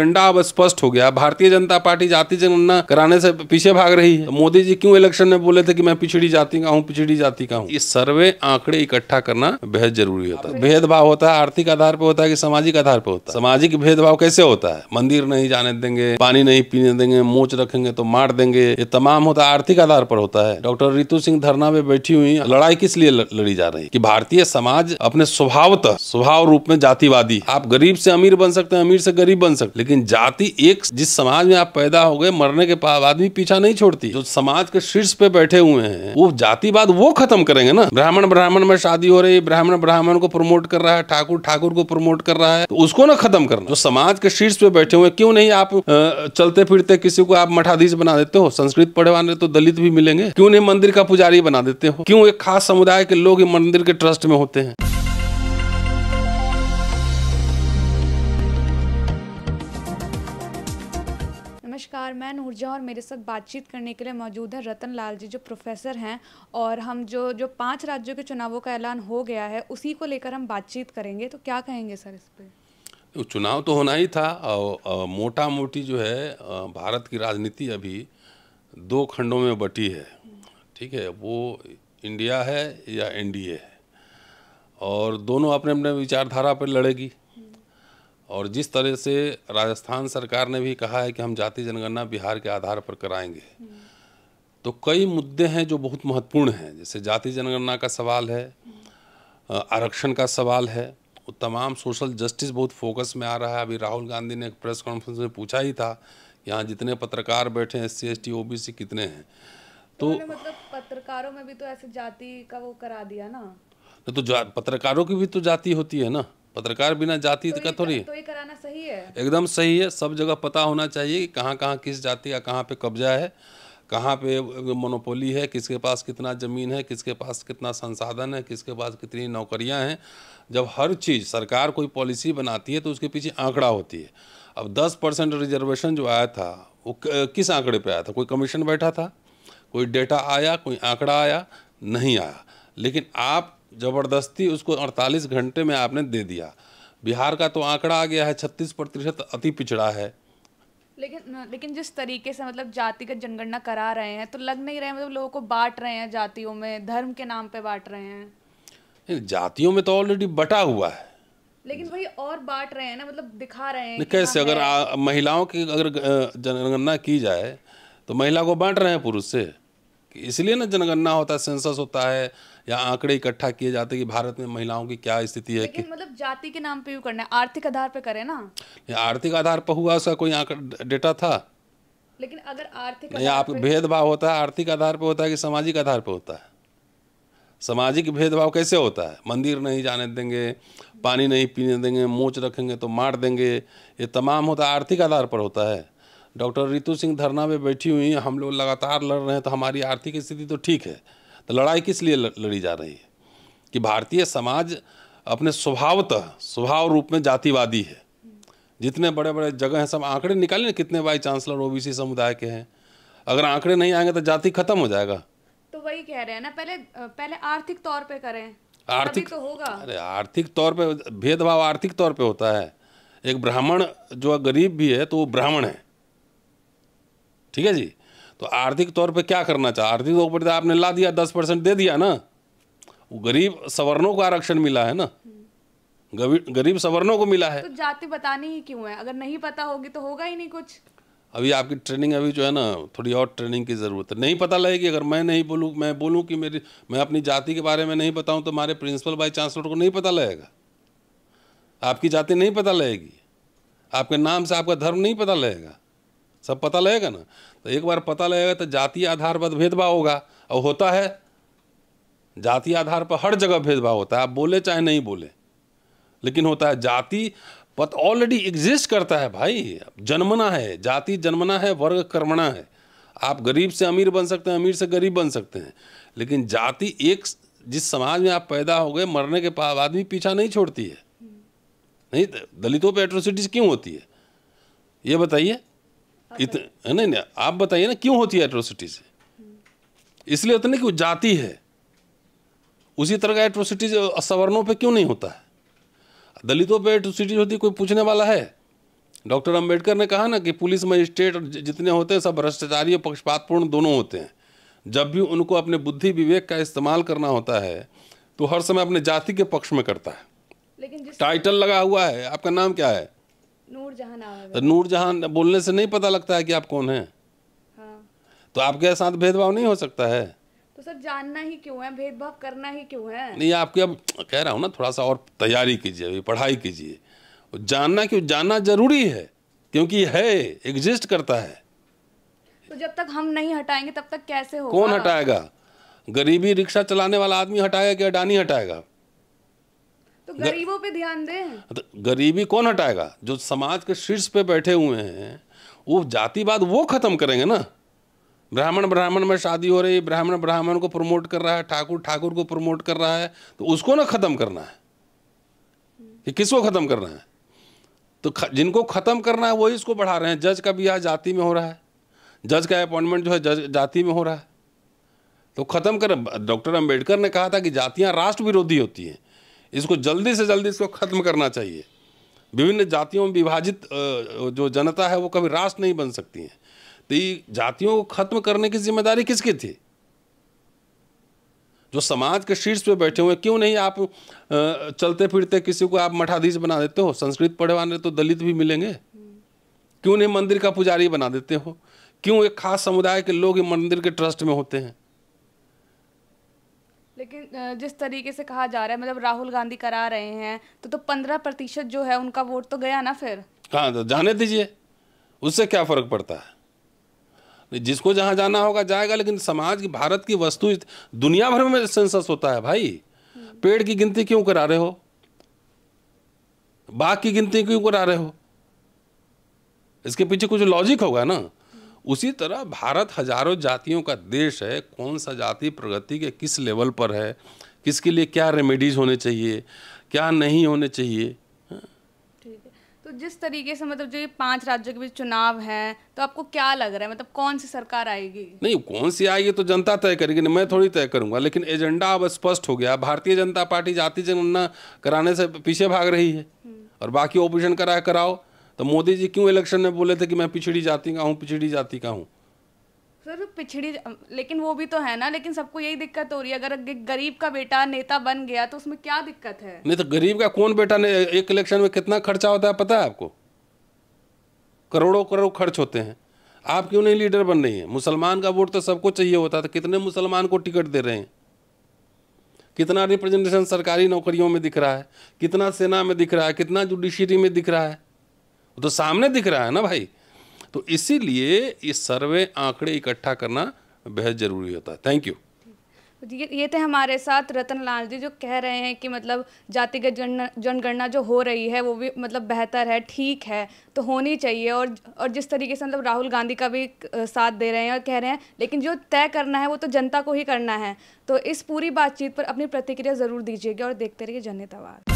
Agenda अब स्पष्ट हो गया भारतीय जनता पार्टी जाति जनगणना कराने से पीछे भाग रही है मोदी जी क्यों इलेक्शन में बोले थे कि मैं पिछड़ी जाति का हूँ पिछड़ी जाति का हूँ ये सर्वे आंकड़े इकट्ठा करना बेहद जरूरी होता है भेदभाव होता है आर्थिक आधार पर होता है कि सामाजिक आधार पर होता है सामाजिक भेदभाव कैसे होता है मंदिर नहीं जाने देंगे पानी नहीं पीने देंगे मोच रखेंगे तो मार देंगे ये तमाम होता है आर्थिक आधार पर होता है डॉक्टर रितु सिंह धरना में बैठी हुई लड़ाई किस लिए लड़ी जा रही है की भारतीय समाज अपने स्वभावतः स्वभाव रूप में जातिवादी आप गरीब से अमीर बन सकते हैं अमीर से गरीब बन सकते लेकिन जाति एक जिस समाज में आप पैदा हो गए मरने के बाद आदमी पीछा नहीं छोड़ती जो समाज के शीर्ष पे बैठे हुए हैं वो जातिवाद वो खत्म करेंगे ना ब्राह्मण ब्राह्मण में शादी हो रही ब्राह्मण ब्राह्मण को प्रमोट कर रहा है ठाकुर ठाकुर को प्रमोट कर रहा है तो उसको ना खत्म करना जो समाज के शीर्ष पे बैठे हुए क्यों नहीं आप चलते फिरते किसी को आप मठाधीश बना देते हो संस्कृत पढ़े तो दलित भी मिलेंगे क्यों नहीं मंदिर का पुजारी बना देते हो क्यों एक खास समुदाय के लोग मंदिर के ट्रस्ट में होते हैं नमस्कार मैं नूरजा और मेरे साथ बातचीत करने के लिए मौजूद है रतन लाल जी जो प्रोफेसर हैं और हम जो जो पांच राज्यों के चुनावों का ऐलान हो गया है उसी को लेकर हम बातचीत करेंगे तो क्या कहेंगे सर इस पर तो चुनाव तो होना ही था और, मोटा मोटी जो है भारत की राजनीति अभी दो खंडों में बटी है ठीक है वो इंडिया है या एन है और दोनों अपने अपने विचारधारा पर लड़ेगी और जिस तरह से राजस्थान सरकार ने भी कहा है कि हम जाति जनगणना बिहार के आधार पर कराएंगे तो कई मुद्दे हैं जो बहुत महत्वपूर्ण हैं जैसे जाति जनगणना का सवाल है आरक्षण का सवाल है वो तमाम सोशल जस्टिस बहुत फोकस में आ रहा है अभी राहुल गांधी ने एक प्रेस कॉन्फ्रेंस में पूछा ही था यहाँ जितने पत्रकार बैठे हैं S C S T O B C कितने हैं तो, तो मतलब पत्रकारों में भी तो ऐसे जाति का वो करा दिया ना तो पत्रकारों की भी तो जाति होती है ना पत्रकार बिना जाति तो थोड़ी तो कराना सही है एकदम सही है सब जगह पता होना चाहिए कि कहाँ कहाँ किस जाति का कहाँ पे कब्जा है कहाँ पे मोनोपोली है किसके पास कितना ज़मीन है किसके पास कितना संसाधन है किसके पास कितनी नौकरियाँ हैं जब हर चीज़ सरकार कोई पॉलिसी बनाती है तो उसके पीछे आंकड़ा होती है अब 10 परसेंट रिजर्वेशन जो आया था वो किस आंकड़े पे आया था कोई कमीशन बैठा था कोई डेटा आया कोई आंकड़ा आया नहीं आया लेकिन आप ज़बरदस्ती उसको 48 घंटे में आपने दे दिया बिहार का तो आंकड़ा आ गया है छत्तीस प्रतिशत अति पिछड़ा है लेकिन लेकिन जिस तरीके से मतलब जातिगत जनगणना करा रहे हैं तो लग नहीं रहे मतलब लोगों को बांट रहे हैं जातियों में धर्म के नाम पे बांट रहे हैं जातियों में तो ऑलरेडी बटा हुआ है लेकिन वही और बांट रहे हैं ना मतलब दिखा रहे हैं कैसे हाँ, अगर महिलाओं की अगर जनगणना की जाए तो महिला को बांट रहे हैं पुरुष से इसलिए ना जनगणना होता है सेंसस होता है या आंकड़े इकट्ठा किए जाते हैं कि भारत में महिलाओं की क्या स्थिति है कि मतलब जाति के नाम पे यू करना है आर्थिक आधार पे करें ना आर्थिक आधार पर हुआ उसका कोई आंकड़ा डेटा था लेकिन अगर आर्थिक नहीं आप भेदभाव होता है आर्थिक आधार पर होता है कि सामाजिक आधार पर होता है सामाजिक भेदभाव कैसे होता है मंदिर नहीं जाने देंगे पानी नहीं पीने देंगे मोच रखेंगे तो मार देंगे ये तमाम होता है आर्थिक आधार पर होता है डॉक्टर रितु सिंह धरना में बैठी हुई हम लोग लगातार लड़ रहे हैं तो हमारी आर्थिक स्थिति तो ठीक है तो लड़ाई किस लिए लड़ी जा रही है कि भारतीय समाज अपने स्वभावतः स्वभाव रूप में जातिवादी है जितने बड़े बड़े जगह हैं सब आंकड़े निकालें कितने वाइस चांसलर ओबीसी समुदाय के हैं अगर आंकड़े नहीं आएंगे तो जाति खत्म हो जाएगा तो वही कह रहे हैं ना पहले पहले आर्थिक तौर पे करें आर्थिक तो होगा अरे आर्थिक तौर पे भेदभाव आर्थिक तौर पे होता है एक ब्राह्मण जो गरीब भी है तो वो ब्राह्मण है ठीक है जी तो आर्थिक तौर पे क्या करना चाहिए आर्थिक तौर पर तो आपने ला दिया दस परसेंट दे दिया ना गरीब सवर्णों को आरक्षण मिला है ना गरीब सवर्णों को मिला है तो जाति बतानी ही क्यों है अगर नहीं पता होगी तो होगा ही नहीं कुछ अभी आपकी ट्रेनिंग अभी जो है ना थोड़ी और ट्रेनिंग की ज़रूरत है नहीं पता लगेगी अगर मैं नहीं बोलूँ मैं बोलूँ कि मेरी मैं अपनी जाति के बारे में नहीं बताऊँ तो हमारे प्रिंसिपल बाई चांसलर को नहीं पता लगेगा आपकी जाति नहीं पता लगेगी आपके नाम से आपका धर्म नहीं पता लगेगा सब पता लगेगा ना तो एक बार पता लगेगा तो जाति आधार पर भेदभाव होगा और होता है जाति आधार पर हर जगह भेदभाव होता है आप बोले चाहे नहीं बोले लेकिन होता है जाति पत ऑलरेडी एग्जिस्ट करता है भाई जन्मना है जाति जन्मना है वर्ग कर्मणा है आप गरीब से अमीर बन सकते हैं अमीर से गरीब बन सकते हैं लेकिन जाति एक जिस समाज में आप पैदा हो गए मरने के बाद आदमी पीछा नहीं छोड़ती है नहीं दलितों पे एट्रोसिटीज़ क्यों होती है ये बताइए इतने नहीं नहीं आप बताइए ना क्यों होती है एट्रोसिटीज इसलिए होता नहीं कि वो जाति है उसी तरह का एट्रोसिटीज सवर्णों पे क्यों नहीं होता है दलितों पे एट्रोसिटीज होती कोई पूछने वाला है डॉक्टर अंबेडकर ने कहा ना कि पुलिस मजिस्ट्रेट जितने होते हैं सब भ्रष्टाचारी और पक्षपातपूर्ण दोनों होते हैं जब भी उनको अपने बुद्धि विवेक का इस्तेमाल करना होता है तो हर समय अपने जाति के पक्ष में करता है लेकिन टाइटल लगा हुआ है आपका नाम क्या है नूर जहां तो बोलने से नहीं पता लगता है कि आप कौन हैं हाँ। तो आपके साथ भेदभाव नहीं हो सकता है तो सर जानना ही क्यों है भेदभाव करना ही क्यों है नहीं आपके अब कह रहा हूँ ना थोड़ा सा और तैयारी कीजिए अभी पढ़ाई कीजिए जानना क्यों जानना जरूरी है क्योंकि है एग्जिस्ट करता है तो जब तक हम नहीं हटाएंगे तब तक कैसे होगा कौन हटाएगा गरीबी रिक्शा चलाने वाला आदमी हटाएगा कि अडानी हटाएगा गरीबों पे ध्यान दें गरीबी कौन हटाएगा जो समाज के शीर्ष पे बैठे हुए हैं वो जातिवाद वो खत्म करेंगे ना ब्राह्मण ब्राह्मण में शादी हो रही ब्राह्मण ब्राह्मण को प्रमोट कर रहा है ठाकुर ठाकुर को प्रमोट कर रहा है तो उसको ना ख़त्म करना है कि किसको ख़त्म करना है तो ख, जिनको ख़त्म करना है वही इसको बढ़ा रहे हैं जज का ब्याह जाति में हो रहा है जज का अपॉइंटमेंट जो है जज जाति में हो रहा है तो ख़त्म कर डॉक्टर अम्बेडकर ने कहा था कि जातियाँ राष्ट्र विरोधी होती हैं इसको जल्दी से जल्दी इसको ख़त्म करना चाहिए विभिन्न जातियों में विभाजित जो जनता है वो कभी राष्ट्र नहीं बन सकती है तो ये जातियों को खत्म करने की जिम्मेदारी किसकी थी जो समाज के शीर्ष पे बैठे हुए क्यों नहीं आप चलते फिरते किसी को आप मठाधीश बना देते हो संस्कृत पढ़े तो दलित भी मिलेंगे क्यों नहीं मंदिर का पुजारी बना देते हो क्यों एक खास समुदाय के लोग मंदिर के ट्रस्ट में होते हैं लेकिन जिस तरीके से कहा जा रहा है मतलब राहुल गांधी करा रहे हैं तो तो पंद्रह प्रतिशत जो है उनका वोट तो गया ना फिर हाँ तो जाने दीजिए उससे क्या फर्क पड़ता है जिसको जहाँ जाना होगा जाएगा लेकिन समाज की भारत की वस्तु दुनिया भर में सेंसस होता है भाई पेड़ की गिनती क्यों करा रहे हो बाघ की गिनती क्यों करा रहे हो इसके पीछे कुछ लॉजिक होगा ना उसी तरह भारत हजारों जातियों का देश है कौन सा जाति प्रगति के किस लेवल पर है किसके लिए क्या रेमेडीज होने चाहिए क्या नहीं होने चाहिए हाँ। तो जिस तरीके से मतलब जो ये पांच राज्यों के बीच चुनाव हैं तो आपको क्या लग रहा है मतलब कौन सी सरकार आएगी नहीं कौन सी आएगी तो जनता तय करेगी नहीं मैं थोड़ी तय करूंगा लेकिन एजेंडा अब स्पष्ट हो गया भारतीय जनता पार्टी जाति जनगणना कराने से पीछे भाग रही है हम्म। और बाकी ऑपोजिशन करा कराओ तो मोदी जी क्यों इलेक्शन में बोले थे कि मैं पिछड़ी जाति का हूँ पिछड़ी जाति का हूँ सर पिछड़ी लेकिन वो भी तो है ना लेकिन सबको यही दिक्कत हो रही है अगर गरीब का बेटा नेता बन गया तो उसमें क्या दिक्कत है नहीं तो गरीब का कौन बेटा ने एक इलेक्शन में कितना खर्चा होता है पता है आपको करोड़ों करोड़ खर्च होते हैं आप क्यों नहीं लीडर बन रही हैं मुसलमान का वोट तो सबको चाहिए होता था कितने मुसलमान को टिकट दे रहे हैं कितना रिप्रेजेंटेशन सरकारी नौकरियों में दिख रहा है कितना सेना में दिख रहा है कितना जुडिशरी में दिख रहा है वो तो सामने दिख रहा है ना भाई तो इसीलिए ये सर्वे आंकड़े इकट्ठा करना बेहद ज़रूरी होता है थैंक यू ये ये थे हमारे साथ रतन लाल जी जो कह रहे हैं कि मतलब जातिगत जनगणना जो हो रही है वो भी मतलब बेहतर है ठीक है तो होनी चाहिए और और जिस तरीके से मतलब राहुल गांधी का भी साथ दे रहे हैं और कह रहे हैं लेकिन जो तय करना है वो तो जनता को ही करना है तो इस पूरी बातचीत पर अपनी प्रतिक्रिया ज़रूर दीजिएगा और देखते रहिए जनता